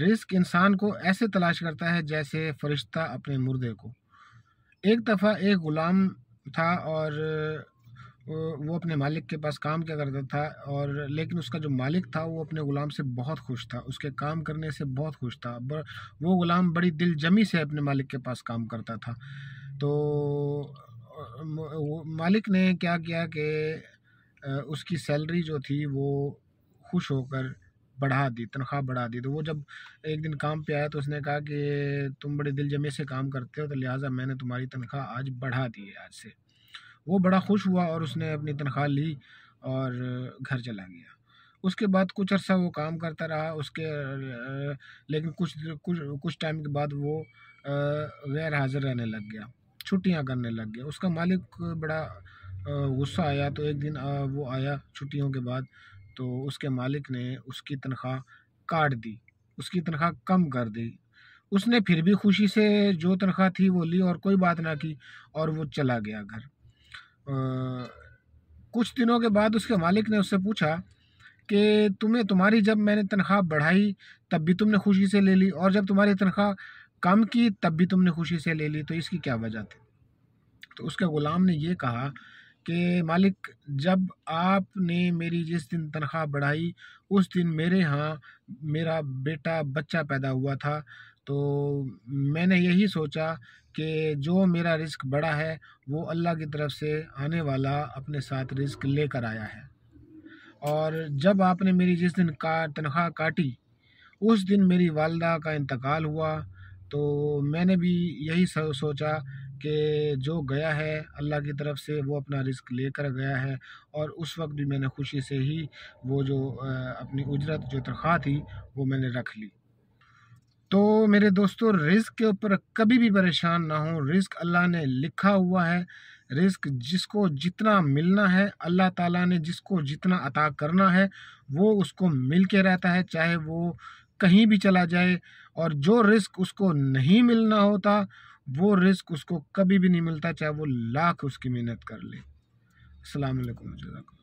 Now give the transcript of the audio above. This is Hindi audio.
रिस्क इंसान को ऐसे तलाश करता है जैसे फरिश्ता अपने मुर्दे को एक दफ़ा एक ग़ुलाम था और वो अपने मालिक के पास काम क्या करता था और लेकिन उसका जो मालिक था वो अपने ग़ुलाम से बहुत खुश था उसके काम करने से बहुत खुश था वो ग़ुलाम बड़ी दिल जमी से अपने मालिक के पास काम करता था तो मालिक ने क्या किया कि उसकी सैलरी जो थी वो खुश होकर बढ़ा दी तनख्वाह बढ़ा दी तो वो जब एक दिन काम पे आया तो उसने कहा कि तुम बड़े दिल जमे से काम करते हो तो लिहाजा मैंने तुम्हारी तनख्वाह आज बढ़ा दी है आज से वो बड़ा खुश हुआ और उसने अपनी तनख्वाह ली और घर चला गया उसके बाद कुछ अर्सा वो काम करता रहा उसके लेकिन कुछ कुछ कुछ टाइम के बाद वो गैर हाजिर रहने लग गया छुट्टियां करने लग गया उसका मालिक बड़ा गुस्सा आया तो एक दिन वो आया छुट्टियों के बाद तो उसके मालिक ने उसकी तनख्वाह काट दी उसकी तनख्वाह कम कर दी उसने फिर भी खुशी से जो तनख्वाह थी वो ली और कोई बात ना की और वो चला गया घर कुछ दिनों के बाद उसके मालिक ने उससे पूछा कि तुम्हें तुम्हारी जब मैंने तनख्वाह बढ़ाई तब भी तुमने खुशी से ले ली और जब तुम्हारी तनख्वाह कम की तब भी तुमने खुशी से ले ली तो इसकी क्या वजह थी तो उसके ग़ुलाम ने ये कहा कि मालिक जब आपने मेरी जिस दिन तनख्वाह बढ़ाई उस दिन मेरे यहाँ मेरा बेटा बच्चा पैदा हुआ था तो मैंने यही सोचा कि जो मेरा रिस्क बड़ा है वो अल्लाह की तरफ से आने वाला अपने साथ रिस्क लेकर आया है और जब आपने मेरी जिस दिन का तनख्वाह काटी उस दिन मेरी वालदा का इंतकाल हुआ तो मैंने भी यही सोचा कि जो गया है अल्लाह की तरफ से वो अपना रिस्क लेकर गया है और उस वक्त भी मैंने खुशी से ही वो जो अपनी उजरत जो तनख्वाह थी वो मैंने रख ली तो मेरे दोस्तों रिस्क के ऊपर कभी भी परेशान ना हो रिस्क अल्लाह ने लिखा हुआ है रिस्क जिसको जितना मिलना है अल्लाह ताला ने जिसको जितना अता करना है वो उसको मिल के रहता है चाहे वो कहीं भी चला जाए और जो रिस्क उसको नहीं मिलना होता वो रिस्क उसको कभी भी नहीं मिलता चाहे वो लाख उसकी मेहनत कर ले असलकम जजाक